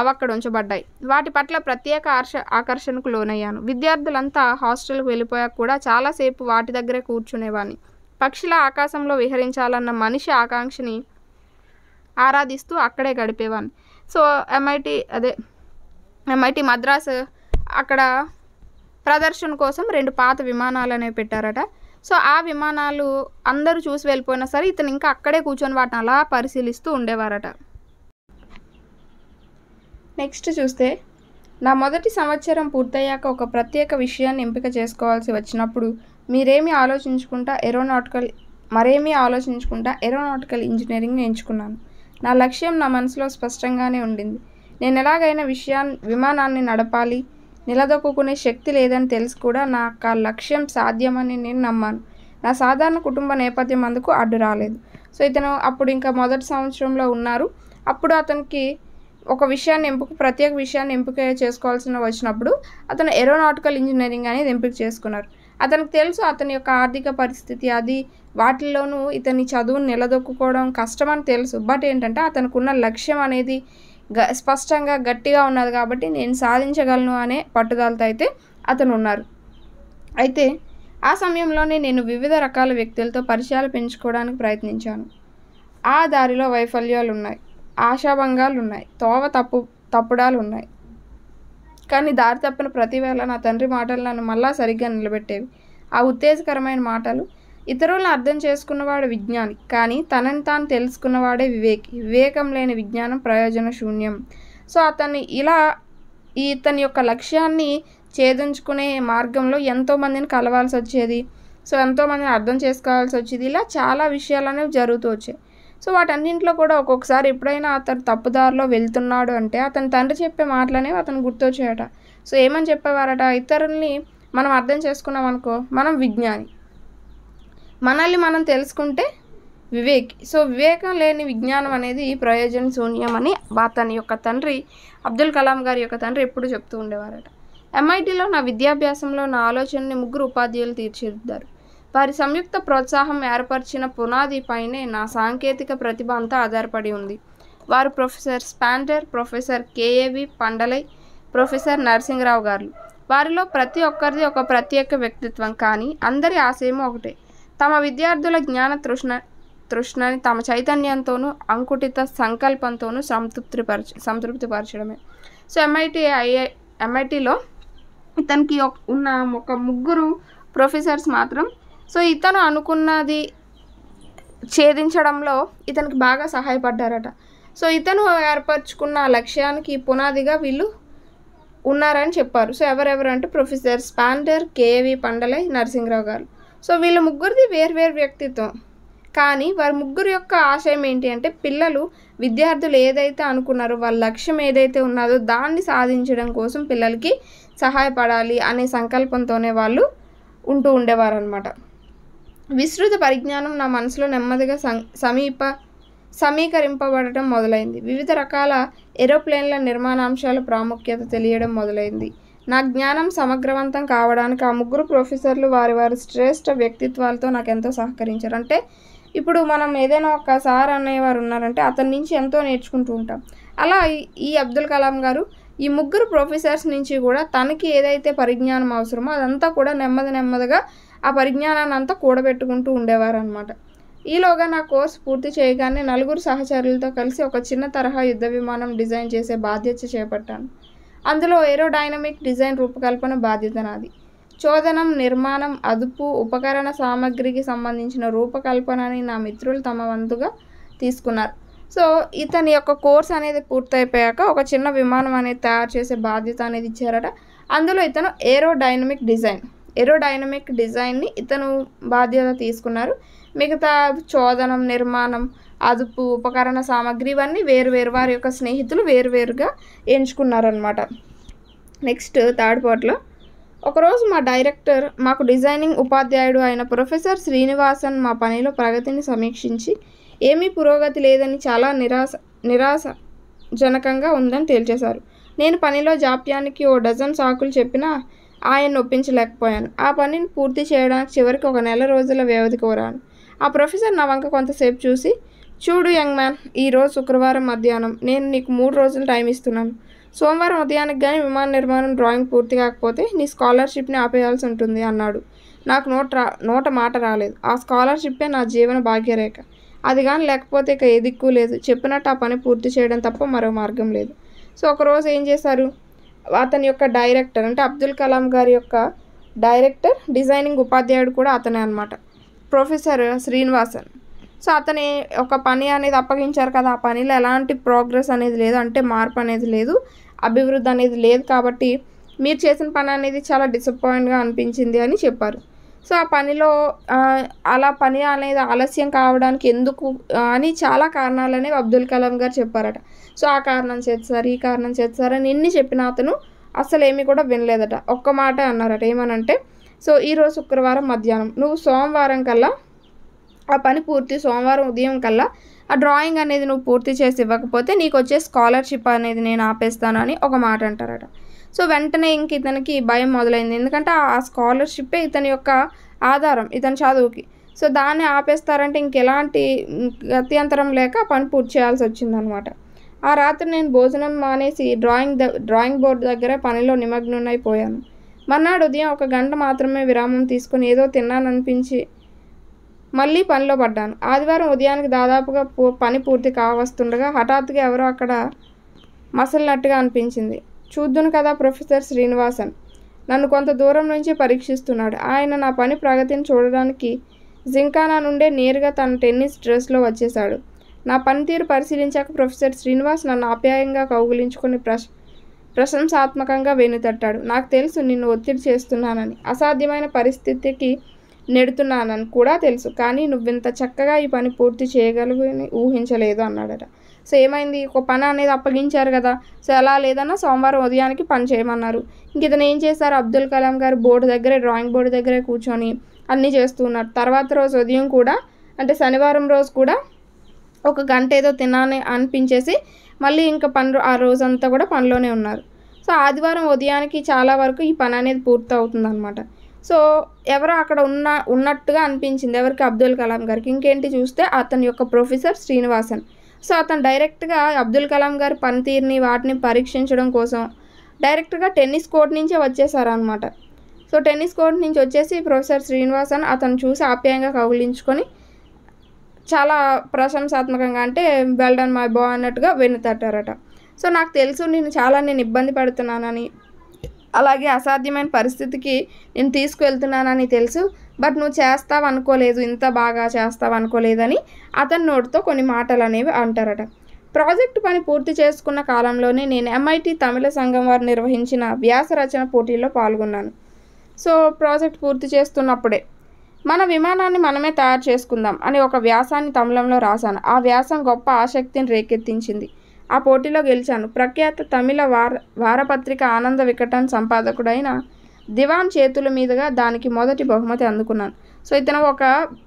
అవక్కడ ఉంచబడ్డాయి వాటి పట్ల ప్రత్యేక ఆర్ష ఆకర్షణకు లోనయ్యాను విద్యార్థులంతా హాస్టల్కి వెళ్ళిపోయాక కూడా చాలాసేపు వాటి దగ్గరే కూర్చునేవాణ్ణి పక్షుల ఆకాశంలో విహరించాలన్న మనిషి ఆకాంక్షని ఆరాధిస్తూ అక్కడే గడిపేవాడిని సో ఎంఐటి అదే ఎంఐటి మద్రాసు అక్కడ ప్రదర్శన కోసం రెండు పాత విమానాలు అనేవి పెట్టారట సో ఆ విమానాలు అందరూ చూసి వెళ్ళిపోయినా సరే ఇతను ఇంకా అక్కడే కూర్చొని వాటిని అలా పరిశీలిస్తూ ఉండేవారట నెక్స్ట్ చూస్తే నా మొదటి సంవత్సరం పూర్తయ్యాక ఒక ప్రత్యేక విషయాన్ని ఎంపిక చేసుకోవాల్సి వచ్చినప్పుడు మీరేమీ ఆలోచించుకుంటా ఏరోనాటికల్ మరేమీ ఆలోచించుకుంటా ఏరోనాటికల్ ఇంజనీరింగ్ ఎంచుకున్నాను నా లక్ష్యం నా మనసులో స్పష్టంగానే ఉండింది నేను ఎలాగైనా విషయాన్ని విమానాన్ని నడపాలి నిలదొక్కునే శక్తి లేదని తెలిసి కూడా నాకు ఆ లక్ష్యం సాధ్యమని నేను నమ్మాను నా సాధారణ కుటుంబ నేపథ్యం అందుకు అడ్డు రాలేదు సో ఇతను అప్పుడు ఇంకా మొదటి సంవత్సరంలో ఉన్నారు అప్పుడు అతనికి ఒక విషయాన్ని ఎంపిక ప్రత్యేక విషయాన్ని ఎంపిక చేసుకోవాల్సిన వచ్చినప్పుడు అతను ఏరోనాటికల్ ఇంజనీరింగ్ అనేది ఎంపిక చేసుకున్నారు అతనికి తెలుసు అతని యొక్క ఆర్థిక పరిస్థితి అది వాటిల్లోనూ ఇతని చదువును నిలదొక్కుకోవడం కష్టమని తెలుసు బట్ ఏంటంటే అతనికి ఉన్న లక్ష్యం అనేది గ స్పష్టంగా గట్టిగా ఉన్నది కాబట్టి నేను సాధించగలను అనే పట్టుదలతో అయితే అతను ఉన్నారు అయితే ఆ సమయంలోనే నేను వివిధ రకాల వ్యక్తులతో పరిచయాలు పెంచుకోవడానికి ప్రయత్నించాను ఆ దారిలో వైఫల్యాలు ఉన్నాయి ఆశాభంగాలు ఉన్నాయి తోవ తప్పు తప్పుడాలు ఉన్నాయి కానీ దారి తప్పిన ప్రతివేళ నా తండ్రి మాటలు నన్ను మళ్ళా సరిగ్గా నిలబెట్టేవి ఆ ఉత్తేజకరమైన మాటలు ఇతరులను అర్థం చేసుకున్నవాడు విజ్ఞాని కానీ తనని తాను తెలుసుకున్నవాడే వివేకి వివేకం లేని విజ్ఞానం ప్రయోజన శూన్యం సో అతన్ని ఇలా ఇతని యొక్క లక్ష్యాన్ని ఛేదించుకునే మార్గంలో ఎంతోమందిని కలవాల్సి వచ్చేది సో ఎంతోమందిని అర్థం చేసుకోవాల్సి వచ్చేది ఇలా చాలా విషయాలు అనేవి జరుగుతూ వచ్చాయి సో వాటన్నింటిలో కూడా ఒక్కొక్కసారి ఎప్పుడైనా అతను తప్పుదారిలో వెళ్తున్నాడు అంటే అతని తండ్రి చెప్పే మాటలనేవి అతను గుర్తొచ్చాయట సో ఏమని చెప్పేవారట ఇతరుల్ని మనం అర్థం చేసుకున్నాం అనుకో మనం విజ్ఞాని మనల్ని మనం తెలుసుకుంటే వివేక్ సో వివేకం లేని విజ్ఞానం అనేది ప్రయోజన శూన్యం అని అతని యొక్క తండ్రి అబ్దుల్ కలాం గారి యొక్క తండ్రి ఎప్పుడు చెప్తూ ఉండేవారట ఎంఐటీలో నా విద్యాభ్యాసంలో నా ఆలోచనని ముగ్గురు ఉపాధ్యాయులు తీర్చిదిద్దారు వారి సంయుక్త ప్రోత్సాహం ఏర్పరిచిన పునాది పైనే నా సాంకేతిక ప్రతిభ అంతా ఆధారపడి ఉంది వారు ప్రొఫెసర్ స్పాండర్ ప్రొఫెసర్ కేఏవి పండలై ప్రొఫెసర్ నరసింహరావు గారు వారిలో ప్రతి ఒక్కరిది ఒక ప్రత్యేక వ్యక్తిత్వం కానీ అందరి ఆశయము ఒకటే తమ విద్యార్థుల జ్ఞాన తృష్ణ తృష్ణని తమ చైతన్యంతోనూ అంకుటిత సంకల్పంతోనూ సంతృప్తిపరచ సంతృప్తిపరచడమే సో ఎంఐటి ఐఐ ఎంఐటిలో ఇతనికి ఉన్న ఒక ముగ్గురు ప్రొఫెసర్స్ మాత్రం సో ఇతను అనుకున్నది ఛేదించడంలో ఇతనికి బాగా సహాయపడ్డారట సో ఇతను ఏర్పరచుకున్న లక్ష్యానికి పునాదిగా వీళ్ళు ఉన్నారని చెప్పారు సో ఎవరెవరు అంటే ప్రొఫెసర్ స్పాండర్ కేవీ పండలై నరసింహరావు గారు సో వీళ్ళ ముగ్గురిది వేర్వేరు వ్యక్తిత్వం కానీ వారి ముగ్గురు యొక్క ఆశయం ఏంటి అంటే పిల్లలు విద్యార్థులు ఏదైతే అనుకున్నారో వాళ్ళ లక్ష్యం ఏదైతే ఉన్నదో దాన్ని సాధించడం కోసం పిల్లలకి సహాయపడాలి అనే సంకల్పంతోనే వాళ్ళు ఉంటూ ఉండేవారు అనమాట విస్తృత పరిజ్ఞానం నా మనసులో నెమ్మదిగా సమీప సమీకరింపబడటం మొదలైంది వివిధ రకాల ఏరోప్లేన్ల నిర్మాణాంశాల ప్రాముఖ్యత తెలియడం మొదలైంది నా జ్ఞానం సమగ్రవంతం కావడానికి ఆ ముగ్గురు ప్రొఫెసర్లు వారి వారి శ్రేష్ఠ వ్యక్తిత్వాలతో నాకు ఎంతో సహకరించారు అంటే ఇప్పుడు మనం ఏదైనా ఒక సార్ అనేవారు ఉన్నారంటే అతని నుంచి ఎంతో నేర్చుకుంటూ ఉంటాం అలా ఈ అబ్దుల్ కలాం గారు ఈ ముగ్గురు ప్రొఫెసర్స్ నుంచి కూడా తనకి ఏదైతే పరిజ్ఞానం అవసరమో అదంతా కూడా నెమ్మది నెమ్మదిగా ఆ పరిజ్ఞానాన్ని అంతా కూడబెట్టుకుంటూ ఉండేవారనమాట ఈలోగా నా కోర్సు పూర్తి చేయగానే నలుగురు సహచరులతో కలిసి ఒక చిన్న తరహా యుద్ధ విమానం డిజైన్ చేసే బాధ్యత చేపట్టాను అందులో ఏరోడైనమిక్ డిజైన్ రూపకల్పన బాధ్యత నాది చోదనం నిర్మాణం అదుపు ఉపకరణ సామాగ్రికి సంబంధించిన రూపకల్పనని నా మిత్రులు తమ వంతుగా తీసుకున్నారు సో ఇతని యొక్క కోర్స్ అనేది పూర్తయిపోయాక ఒక చిన్న విమానం అనేది తయారు చేసే బాధ్యత అనేది ఇచ్చారట అందులో ఇతను ఏరోడైనమిక్ డిజైన్ ఏరోడైనమిక్ డిజైన్ని ఇతను బాధ్యత తీసుకున్నారు మిగతా చోదనం నిర్మాణం అదుపు ఉపకరణ సామాగ్రి ఇవన్నీ వేరు వేరు వారి యొక్క స్నేహితులు వేరువేరుగా ఎంచుకున్నారనమాట నెక్స్ట్ థర్డ్ పార్ట్లో ఒకరోజు మా డైరెక్టర్ మాకు డిజైనింగ్ ఉపాధ్యాయుడు అయిన ప్రొఫెసర్ శ్రీనివాసన్ మా పనిలో ప్రగతిని సమీక్షించి ఏమీ పురోగతి లేదని చాలా నిరాశ నిరాశజనకంగా ఉందని తేల్చేశారు నేను పనిలో జాప్యానికి ఓ డజన్ సాకులు చెప్పినా ఆయన్ని ఒప్పించలేకపోయాను ఆ పనిని పూర్తి చేయడానికి చివరికి ఒక నెల రోజుల వ్యవధి కోరాను ఆ ప్రొఫెసర్ నా వంక కొంతసేపు చూసి చూడు యంగ్ మ్యాన్ ఈరోజు శుక్రవారం మధ్యాహ్నం నేను నీకు మూడు రోజులు టైం ఇస్తున్నాను సోమవారం ఉదయానికి కానీ విమాన నిర్మాణం డ్రాయింగ్ పూర్తి కాకపోతే నీ స్కాలర్షిప్ని ఆపేయాల్సి ఉంటుంది అన్నాడు నాకు నోట రా నోట మాట రాలేదు ఆ స్కాలర్షిప్పే నా జీవన భాగ్యరేఖ అది కానీ లేకపోతే ఇక ఏ దిక్కు లేదు చెప్పినట్టు ఆ పని పూర్తి చేయడం తప్ప మరో మార్గం లేదు సో ఒకరోజు ఏం చేశారు అతని యొక్క డైరెక్టర్ అంటే అబ్దుల్ కలాం గారి యొక్క డైరెక్టర్ డిజైనింగ్ ఉపాధ్యాయుడు కూడా అతనే అనమాట ప్రొఫెసర్ శ్రీనివాసన్ సో అతని ఒక పని అనేది అప్పగించారు కదా ఆ పనిలో ఎలాంటి ప్రోగ్రెస్ అనేది లేదు అంటే మార్పు అనేది లేదు అభివృద్ధి అనేది లేదు కాబట్టి మీరు చేసిన పని అనేది చాలా డిసప్పాయింట్గా అనిపించింది అని చెప్పారు సో ఆ పనిలో అలా పని అనేది ఆలస్యం కావడానికి ఎందుకు అని చాలా కారణాలు అనేవి అబ్దుల్ కలాం గారు చెప్పారట సో ఆ కారణం చేస్తారు ఈ కారణం చేస్తారు అని ఎన్ని చెప్పిన అతను అసలు ఏమీ కూడా వినలేదట ఒక్క మాట అన్నారట ఏమనంటే సో ఈరోజు శుక్రవారం మధ్యాహ్నం నువ్వు సోమవారం కల్లా ఆ పని పూర్తి సోమవారం ఉదయం కల్లా ఆ డ్రాయింగ్ అనేది నువ్వు పూర్తి చేసి ఇవ్వకపోతే నీకు వచ్చే స్కాలర్షిప్ అనేది నేను ఆపేస్తానని ఒక మాట అంటారట సో వెంటనే ఇంక ఇతనికి భయం మొదలైంది ఎందుకంటే ఆ స్కాలర్షిప్పే ఇతని యొక్క ఆధారం ఇతని చదువుకి సో దాన్ని ఆపేస్తారంటే ఇంకెలాంటి గత్యంతరం లేక పని పూర్తి చేయాల్సి వచ్చిందనమాట ఆ రాత్రి నేను భోజనం మానేసి డ్రాయింగ్ ద డ్రాయింగ్ బోర్డు దగ్గర పనిలో నిమగ్నమైపోయాను మర్నాడు ఉదయం ఒక గంట మాత్రమే విరామం తీసుకుని ఏదో తిన్నాననిపించి మళ్ళీ పనిలో పడ్డాను ఆదివారం ఉదయానికి దాదాపుగా పని పూర్తి కావస్తుండగా హఠాత్తుగా ఎవరో అక్కడ మసలినట్టుగా అనిపించింది చూద్దును కదా ప్రొఫెసర్ శ్రీనివాసన్ నన్ను కొంత దూరం నుంచి పరీక్షిస్తున్నాడు ఆయన నా పని ప్రగతిని చూడడానికి జింకానా నుండే నేరుగా తన టెన్నిస్ డ్రెస్లో వచ్చేశాడు నా పనితీరు పరిశీలించాక ప్రొఫెసర్ శ్రీనివాస్ నన్ను ఆప్యాయంగా కౌగులించుకుని ప్రశ్ ప్రశంసాత్మకంగా వెనుతట్టాడు నాకు తెలుసు నిన్ను ఒత్తిడి చేస్తున్నానని అసాధ్యమైన పరిస్థితికి నెడుతున్నానని కూడా తెలుసు కానీ నువ్వింత చక్కగా ఈ పని పూర్తి చేయగలిగి ఊహించలేదు అన్నాడట సో ఏమైంది ఒక పని అనేది అప్పగించారు కదా సో అలా లేదన్నా సోమవారం ఉదయానికి పని చేయమన్నారు ఇంక ఇతను ఏం చేశారు అబ్దుల్ కలాం గారు బోర్డు దగ్గరే డ్రాయింగ్ బోర్డు దగ్గరే కూర్చొని అన్నీ చేస్తూ ఉన్నారు తర్వాత రోజు ఉదయం కూడా అంటే శనివారం రోజు కూడా ఒక గంట ఏదో తినాలని అనిపించేసి మళ్ళీ ఇంకా పని ఆ రోజంతా కూడా పనిలోనే ఉన్నారు సో ఆదివారం ఉదయానికి చాలా వరకు ఈ పని అనేది పూర్తి అనమాట సో ఎవరో అక్కడ ఉన్న ఉన్నట్టుగా అనిపించింది ఎవరికి అబ్దుల్ కలాం గారికి ఇంకేంటి చూస్తే అతని యొక్క ప్రొఫెసర్ శ్రీనివాసన్ సో అతను డైరెక్ట్గా అబ్దుల్ కలాం గారి పనితీరుని వాటిని పరీక్షించడం కోసం డైరెక్ట్గా టెన్నిస్ కోర్ట్ నుంచే వచ్చేసారనమాట సో టెన్నిస్ కోర్ట్ నుంచి వచ్చేసి ప్రొఫెసర్ శ్రీనివాసన్ అతను చూసి ఆప్యాయంగా కౌగిలించుకొని చాలా ప్రశంసాత్మకంగా అంటే వెల్డన్ మై బా అన్నట్టుగా వెన్ను తట్టారట సో నాకు తెలుసు నేను చాలా నేను ఇబ్బంది పడుతున్నానని అలాగే అసాధ్యమైన పరిస్థితికి నేను తీసుకువెళ్తున్నానని తెలుసు బట్ నువ్వు చేస్తావు అనుకోలేదు ఇంత బాగా చేస్తావు అనుకోలేదని అతని నోటితో కొన్ని మాటలు అనేవి అంటారట ప్రాజెక్ట్ పని పూర్తి చేసుకున్న కాలంలోనే నేను ఎంఐటి తమిళ సంఘం వారు నిర్వహించిన వ్యాస రచన పోటీల్లో పాల్గొన్నాను సో ప్రాజెక్ట్ పూర్తి చేస్తున్నప్పుడే మన విమానాన్ని మనమే తయారు చేసుకుందాం అని ఒక వ్యాసాన్ని తమిళంలో రాశాను ఆ వ్యాసం గొప్ప ఆసక్తిని రేకెత్తించింది ఆ పోటీలో గెలిచాను ప్రఖ్యాత తమిళ వార వారపత్రిక ఆనంద వికటన్ సంపాదకుడైన దివాన్ చేతుల మీదుగా దానికి మొదటి బహుమతి అందుకున్నాను సో ఇతను ఒక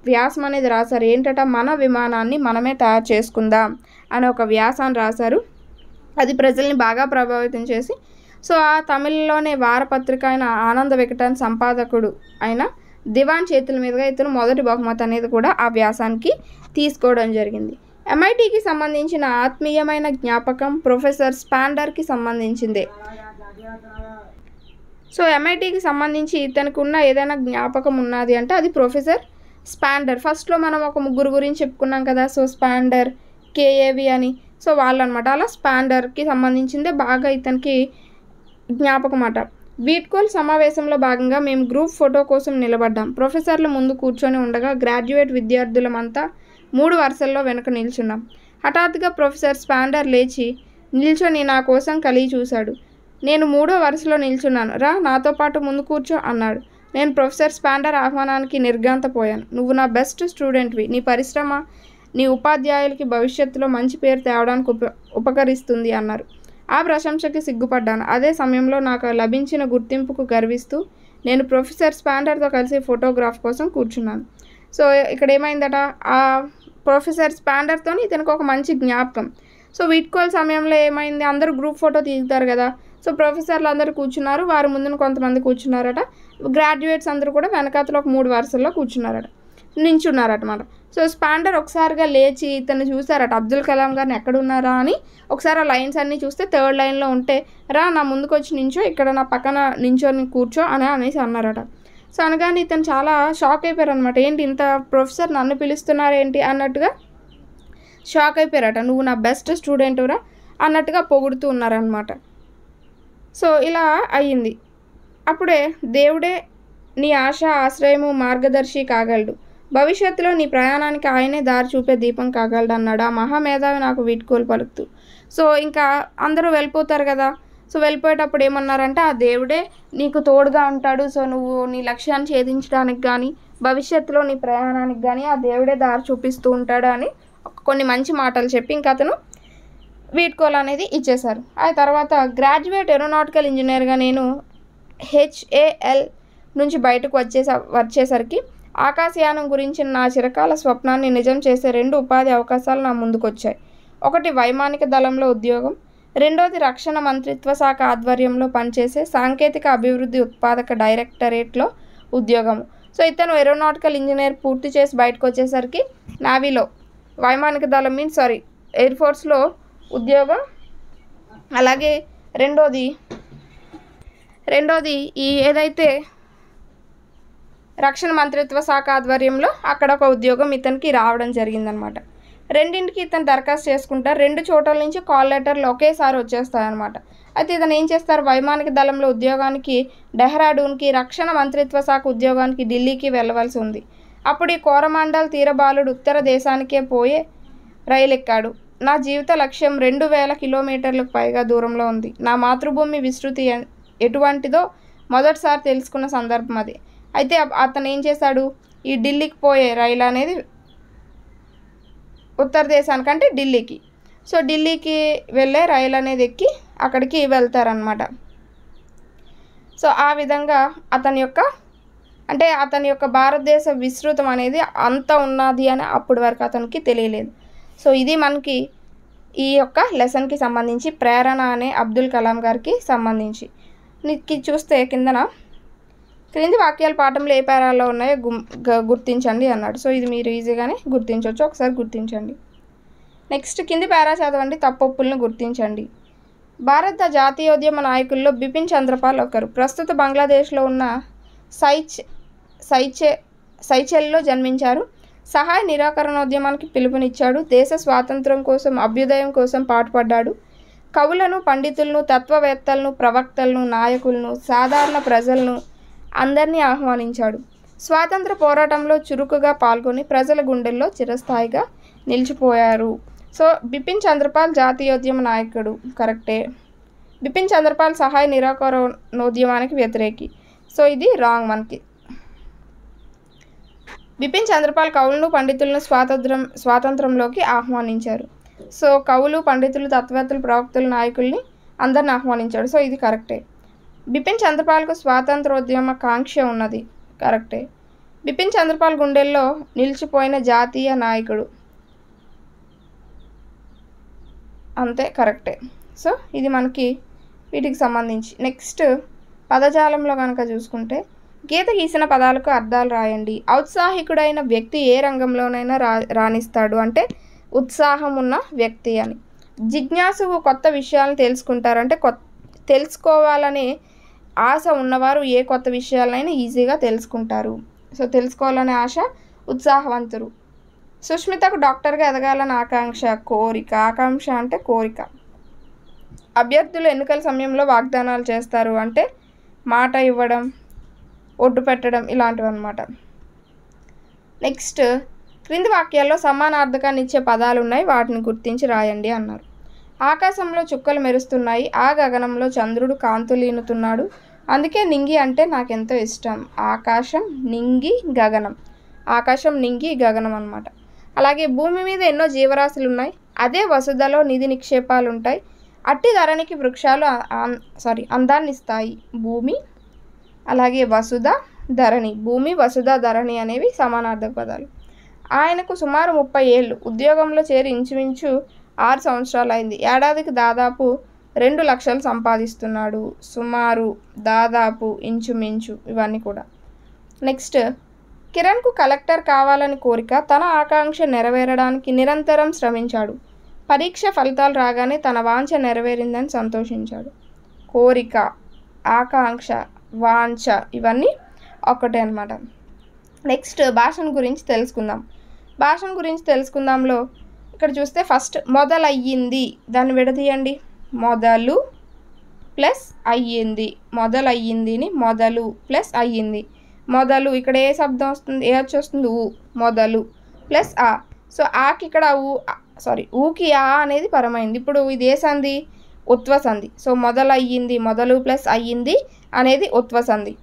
వ్యాసం అనేది రాశారు ఏంటట మన విమానాన్ని మనమే తయారు చేసుకుందాం అనే ఒక వ్యాసాన్ని రాశారు అది ప్రజల్ని బాగా ప్రభావితం చేసి సో ఆ తమిళ్లోనే వారపత్రిక అయిన ఆనంద వికటన్ సంపాదకుడు అయిన దివాన్ చేతుల మీదుగా ఇతను మొదటి బహుమతి అనేది కూడా ఆ వ్యాసానికి తీసుకోవడం జరిగింది ఎంఐటికి సంబంధించిన ఆత్మీయమైన జ్ఞాపకం ప్రొఫెసర్ స్పాండర్కి సంబంధించిందే సో ఎంఐటికి సంబంధించి ఇతనికి ఉన్న ఏదైనా జ్ఞాపకం ఉన్నది అంటే అది ప్రొఫెసర్ స్పాండర్ ఫస్ట్లో మనం ఒక ముగ్గురు గురించి చెప్పుకున్నాం కదా సో స్పాండర్ కేఏవి అని సో వాళ్ళనమాట అలా స్పాండర్కి సంబంధించిందే బాగా ఇతనికి జ్ఞాపకం అట వీట్కోల్ సమావేశంలో భాగంగా మేము గ్రూప్ ఫోటో కోసం నిలబడ్డాం ప్రొఫెసర్లు ముందు కూర్చొని ఉండగా గ్రాడ్యుయేట్ విద్యార్థులమంతా మూడు వరుసల్లో వెనక నిల్చున్నాం హఠాత్తుగా ప్రొఫెసర్ స్పాండర్ లేచి నిల్చొని నా కోసం కలిగి చూశాడు నేను మూడో వరుసలో నిల్చున్నాను రా నాతో పాటు ముందు కూర్చో అన్నాడు నేను ప్రొఫెసర్ స్పాండర్ ఆహ్వానానికి నిర్గాంతపోయాను నువ్వు నా బెస్ట్ స్టూడెంట్వి నీ పరిశ్రమ నీ ఉపాధ్యాయులకి భవిష్యత్తులో మంచి పేరు తేవడానికి ఉప ఉపకరిస్తుంది అన్నారు ఆ ప్రశంసకి సిగ్గుపడ్డాను అదే సమయంలో నాకు లభించిన గుర్తింపుకు గర్విస్తూ నేను ప్రొఫెసర్ స్పాండర్తో కలిసి ఫోటోగ్రాఫ్ కోసం కూర్చున్నాను సో ఇక్కడ ఏమైందట ఆ ప్రొఫెసర్ స్పాండర్తో ఇతనికి ఒక మంచి జ్ఞాపకం సో వీట్కోల్ సమయంలో ఏమైంది అందరూ గ్రూప్ ఫోటో తీస్తారు కదా సో ప్రొఫెసర్లు అందరూ కూర్చున్నారు వారి ముందున కొంతమంది కూర్చున్నారట గ్రాడ్యుయేట్స్ అందరూ కూడా వెనకాతలో ఒక మూడు వరుసల్లో కూర్చున్నారట నించున్నారటమాట సో స్పాండర్ ఒకసారిగా లేచి ఇతను చూసారట అబ్దుల్ కలాం గారిని ఎక్కడున్నారా అని ఒకసారి ఆ లైన్స్ అన్నీ చూస్తే థర్డ్ లైన్లో ఉంటే రా నా ముందుకు వచ్చి నించో ఇక్కడ నా పక్కన నించో కూర్చో అని అనేసి అన్నారట సో అనగానే ఇతను చాలా షాక్ అయిపోయారు అనమాట ఏంటి ఇంత ప్రొఫెసర్ నన్ను పిలుస్తున్నారేంటి అన్నట్టుగా షాక్ అయిపోయారట నువ్వు నా బెస్ట్ స్టూడెంట్రా అన్నట్టుగా పొగుడుతూ ఉన్నారనమాట సో ఇలా అయ్యింది అప్పుడే దేవుడే నీ ఆశ ఆశ్రయము మార్గదర్శి కాగలడు భవిష్యత్తులో నీ ప్రయాణానికి ఆయనే దారి చూపే దీపం కాగలడు అన్నాడు ఆ మహామేధావి నాకు వీటికోలు పలుకుతూ సో ఇంకా అందరూ వెళ్ళిపోతారు కదా సో వెళ్ళిపోయేటప్పుడు ఏమన్నారంటే ఆ దేవుడే నీకు తోడుగా ఉంటాడు సో నువ్వు నీ లక్ష్యాన్ని ఛేదించడానికి కానీ భవిష్యత్తులో నీ ప్రయాణానికి కానీ ఆ దేవుడే దారి చూపిస్తూ ఉంటాడు అని కొన్ని మంచి మాటలు చెప్పి ఇంకా అతను వీడ్కోలు అనేది ఇచ్చేశారు ఆ తర్వాత గ్రాడ్యుయేట్ ఏరోనాటికల్ ఇంజనీర్గా నేను హెచ్ఏఎల్ నుంచి బయటకు వచ్చేస వచ్చేసరికి ఆకాశయానం గురించిన నా చిరకాల స్వప్నాన్ని నిజం చేసే రెండు ఉపాధి అవకాశాలు నా ముందుకొచ్చాయి ఒకటి వైమానిక దళంలో ఉద్యోగం రెండోది రక్షణ మంత్రిత్వ శాఖ ఆధ్వర్యంలో పనిచేసే సాంకేతిక అభివృద్ధి ఉత్పాదక డైరెక్టరేట్లో ఉద్యోగం సో ఇతను ఏరోనాటికల్ ఇంజనీర్ పూర్తి చేసి బయటకు వచ్చేసరికి నావీలో వైమానిక దళం మీన్స్ సారీ ఎయిర్ ఫోర్స్లో ఉద్యోగం అలాగే రెండోది రెండోది ఈ ఏదైతే రక్షణ మంత్రిత్వ శాఖ ఆధ్వర్యంలో అక్కడ ఒక ఉద్యోగం ఇతనికి రావడం జరిగిందనమాట రెండింటికి ఇతను దరఖాస్తు చేసుకుంటారు రెండు చోట్ల నుంచి కాల్ లెటర్లు ఒకేసారి వచ్చేస్తాయన్నమాట అయితే ఇతను ఏం చేస్తారు వైమానిక దళంలో ఉద్యోగానికి డెహ్రాడూన్కి రక్షణ మంత్రిత్వ శాఖ ఉద్యోగానికి ఢిల్లీకి వెళ్ళవలసి ఉంది అప్పుడు ఈ కోరమండల్ తీరబాలుడు ఉత్తర దేశానికే పోయే రైలు ఎక్కాడు నా జీవిత లక్ష్యం రెండు వేల కిలోమీటర్లకు పైగా దూరంలో ఉంది నా మాతృభూమి విస్తృతి ఎటువంటిదో మొదటిసారి తెలుసుకున్న సందర్భం అది అయితే అతను ఏం చేశాడు ఈ ఢిల్లీకి పోయే రైలు అనేది ఉత్తర అంటే ఢిల్లీకి సో ఢిల్లీకి వెళ్ళే రైలు అనేది ఎక్కి అక్కడికి వెళ్తారనమాట సో ఆ విధంగా అతని యొక్క అంటే అతని యొక్క భారతదేశ విస్తృతం అనేది అంత ఉన్నది అని అప్పటి వరకు అతనికి తెలియలేదు సో ఇది మనకి ఈ యొక్క లెసన్కి సంబంధించి ప్రేరణ అనే అబ్దుల్ కలాం గారికి సంబంధించి నీకు చూస్తే కిందన క్రింది వాక్యాలు పాఠంలో ఏ పేరాల్లో ఉన్నాయో గుర్తించండి అన్నాడు సో ఇది మీరు ఈజీగానే గుర్తించవచ్చు ఒకసారి గుర్తించండి నెక్స్ట్ కింది పేరా చదవండి తప్పొప్పులను గుర్తించండి భారత జాతీయోద్యమ నాయకుల్లో బిపిన్ చంద్రపాల్ ఒకరు ప్రస్తుత బంగ్లాదేశ్లో ఉన్న సైచ్ సైచే సైచెల్లో జన్మించారు సహాయ నిరాకరణోద్యమానికి పిలుపునిచ్చాడు దేశ స్వాతంత్రం కోసం అభ్యుదయం కోసం పాటుపడ్డాడు కవులను పండితులను తత్వవేత్తలను ప్రవక్తలను నాయకులను సాధారణ ప్రజలను అందరినీ ఆహ్వానించాడు స్వాతంత్ర పోరాటంలో చురుకుగా పాల్గొని ప్రజల గుండెల్లో చిరస్థాయిగా నిలిచిపోయారు సో బిపిన్ చంద్రపాల్ జాతీయోద్యమ నాయకుడు కరెక్టే బిపిన్ చంద్రపాల్ సహాయ నిరాకరణోద్యమానికి వ్యతిరేకి సో ఇది రాంగ్ మనకి బిపిన్ చంద్రపాల్ కవులను పండితులను స్వాతంత్రం స్వాతంత్రంలోకి ఆహ్వానించారు సో కవులు పండితులు తత్వేత్తలు ప్రవక్తలు నాయకుల్ని అందరిని ఆహ్వానించాడు సో ఇది కరెక్టే బిపిన్ చంద్రపాల్కు స్వాతంత్రోద్యమ కాంక్ష ఉన్నది కరెక్టే బిపిన్ చంద్రపాల్ గుండెల్లో నిలిచిపోయిన జాతీయ నాయకుడు అంతే కరెక్టే సో ఇది మనకి వీటికి సంబంధించి నెక్స్ట్ పదజాలంలో కనుక చూసుకుంటే గీత గీసిన పదాలకు అర్థాలు రాయండి ఔత్సాహికుడైన వ్యక్తి ఏ రంగంలోనైనా రా రాణిస్తాడు అంటే ఉత్సాహం ఉన్న వ్యక్తి అని జిజ్ఞాసువు కొత్త విషయాలను తెలుసుకుంటారంటే కొ తెలుసుకోవాలనే ఆశ ఉన్నవారు ఏ కొత్త విషయాలైనా ఈజీగా తెలుసుకుంటారు సో తెలుసుకోవాలనే ఆశ ఉత్సాహవంతురు సుష్మితకు డాక్టర్గా ఎదగాలని ఆకాంక్ష కోరిక ఆకాంక్ష అంటే కోరిక అభ్యర్థులు ఎన్నికల సమయంలో వాగ్దానాలు చేస్తారు అంటే మాట ఇవ్వడం ఒడ్డు పెట్టడం ఇలాంటివి అనమాట నెక్స్ట్ క్రింది వాక్యాల్లో సమానార్థకాన్ని ఇచ్చే పదాలు ఉన్నాయి వాటిని గుర్తించి రాయండి అన్నారు ఆకాశంలో చుక్కలు మెరుస్తున్నాయి ఆ గగనంలో చంద్రుడు కాంతులీనుతున్నాడు అందుకే నింగి అంటే నాకెంతో ఇష్టం ఆకాశం నింగి గగనం ఆకాశం నింగి గగనం అనమాట అలాగే భూమి మీద ఎన్నో జీవరాశులు ఉన్నాయి అదే వసుధలో నిధి నిక్షేపాలు ఉంటాయి అట్టి ధరణికి వృక్షాలు సారీ అందాన్ని ఇస్తాయి భూమి అలాగే వసుధ ధరణి భూమి వసుధ ధరణి అనేవి సమానార్థక పదాలు ఆయనకు సుమారు ముప్పై ఏళ్ళు ఉద్యోగంలో చేరి ఇంచుమించు ఆరు సంవత్సరాలు అయింది ఏడాదికి దాదాపు రెండు లక్షలు సంపాదిస్తున్నాడు సుమారు దాదాపు ఇంచుమించు ఇవన్నీ కూడా నెక్స్ట్ కిరణ్కు కలెక్టర్ కావాలని కోరిక తన ఆకాంక్ష నెరవేరడానికి నిరంతరం శ్రమించాడు పరీక్ష ఫలితాలు రాగానే తన వాంఛ నెరవేరిందని సంతోషించాడు కోరిక ఆకాంక్ష వాంఛ ఇవన్నీ ఒకటే అనమాట నెక్స్ట్ భాషను గురించి తెలుసుకుందాం భాషను గురించి తెలుసుకుందాంలో ఇక్కడ చూస్తే ఫస్ట్ మొదలయ్యింది దాన్ని విడదీయండి మొదలు ప్లస్ అయ్యింది మొదలయ్యిందిని మొదలు ప్లస్ అయ్యింది మొదలు ఇక్కడ ఏ శబ్దం వస్తుంది ఏ వచ్చి వస్తుంది ఊ మొదలు ప్లస్ ఆ సో ఆకి ఇక్కడ ఊ సారీ ఊకి ఆ అనేది పరమైంది ఇప్పుడు ఇది ఏ సంధి ఉత్వ సంధి సో మొదలయ్యింది మొదలు ప్లస్ అయ్యింది అనేది ఉత్వ సంధి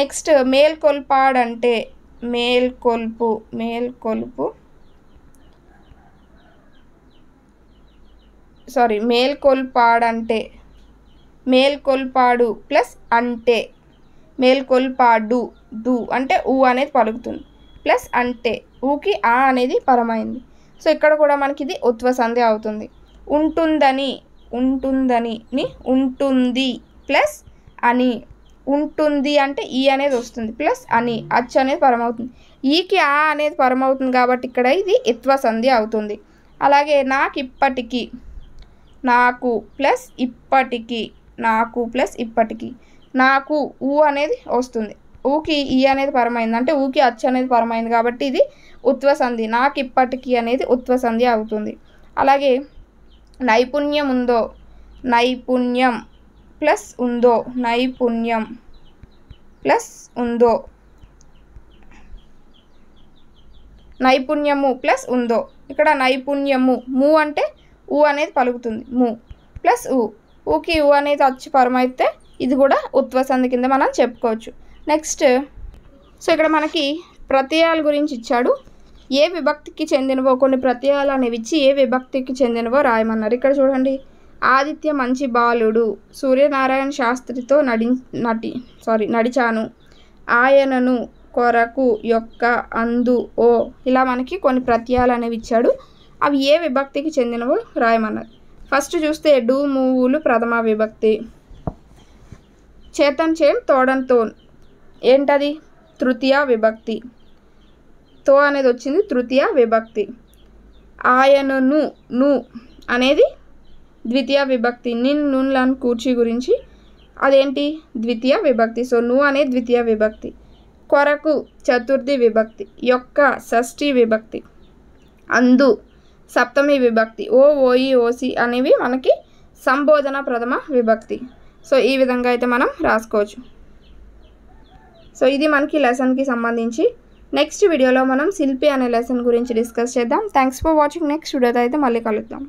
నెక్స్ట్ మేల్కొల్పాడంటే మేల్కొల్పు మేల్కొల్పు సారీ మేల్కొల్పాడంటే మేల్కొల్పాడు ప్లస్ అంటే మేల్కొల్పాడు డు అంటే ఊ అనేది పలుకుతుంది ప్లస్ అంటే ఊకి ఆ అనేది పరమైంది సో ఇక్కడ కూడా మనకి ఇది ఉత్వ సంధి అవుతుంది ఉంటుందని ఉంటుందని ని ఉంటుంది ప్లస్ అని ఉంటుంది అంటే ఈ అనేది వస్తుంది ప్లస్ అని అచ్చ అనేది పరమవుతుంది ఈకి ఆ అనేది పరమవుతుంది కాబట్టి ఇక్కడ ఇది ఇత్వ సంధి అవుతుంది అలాగే నాకు ఇప్పటికీ నాకు ప్లస్ ఇప్పటికి నాకు ప్లస్ ఇప్పటికి నాకు ఊ అనేది వస్తుంది ఊకి ఈ అనేది పరమైంది అంటే ఊకి అచ్చ అనేది పరమైంది కాబట్టి ఇది ఉత్వసంధి నాకు ఇప్పటికి అనేది ఉత్వసంధి అవుతుంది అలాగే నైపుణ్యం ఉందో నైపుణ్యం ప్లస్ ఉందో నైపుణ్యం ప్లస్ ఉందో నైపుణ్యము ప్లస్ ఉందో ఇక్కడ నైపుణ్యము మూ అంటే ఊ అనేది పలుకుతుంది ము ప్లస్ ఊ ఊకి ఊ అనేది పరం అయితే ఇది కూడా ఉత్వసంధి కింద మనం చెప్పుకోవచ్చు నెక్స్ట్ సో ఇక్కడ మనకి ప్రత్యయాల గురించి ఇచ్చాడు ఏ విభక్తికి చెందినవో కొన్ని ప్రత్యయాలు అనేవి ఇచ్చి ఏ విభక్తికి చెందినవో రాయమన్నారు ఇక్కడ చూడండి ఆదిత్య మంచి బాలుడు సూర్యనారాయణ శాస్త్రితో నడి నటి సారీ నడిచాను ఆయనను కొరకు యొక్క అందు ఓ ఇలా మనకి కొన్ని ప్రత్యయాలు అనేవి ఇచ్చాడు అవి ఏ విభక్తికి చెందినవో రాయమన్నారు ఫస్ట్ చూస్తే డూ మూవులు ప్రథమ విభక్తి చేతన్ చేయం తోడన్ తో ఏంటది తృతీయ విభక్తి తో అనేది వచ్చింది తృతీయ విభక్తి ఆయనను ను అనేది ద్వితీయ విభక్తి నిన్ నున్లను కూర్చి గురించి అదేంటి ద్వితీయ విభక్తి సో ను అనేది ద్వితీయ విభక్తి కొరకు చతుర్థి విభక్తి యొక్క షష్ఠి విభక్తి అందు సప్తమి విభక్తి ఓ ఓఈ ఓసి అనేవి మనకి సంబోధన ప్రథమ విభక్తి సో ఈ విధంగా అయితే మనం రాసుకోవచ్చు సో ఇది మనకి లెసన్కి సంబంధించి నెక్స్ట్ వీడియోలో మనం శిల్పి అనే లెసన్ గురించి డిస్కస్ చేద్దాం థ్యాంక్స్ ఫర్ వాచింగ్ నెక్స్ట్ వీడియోతో అయితే మళ్ళీ కలుద్దాం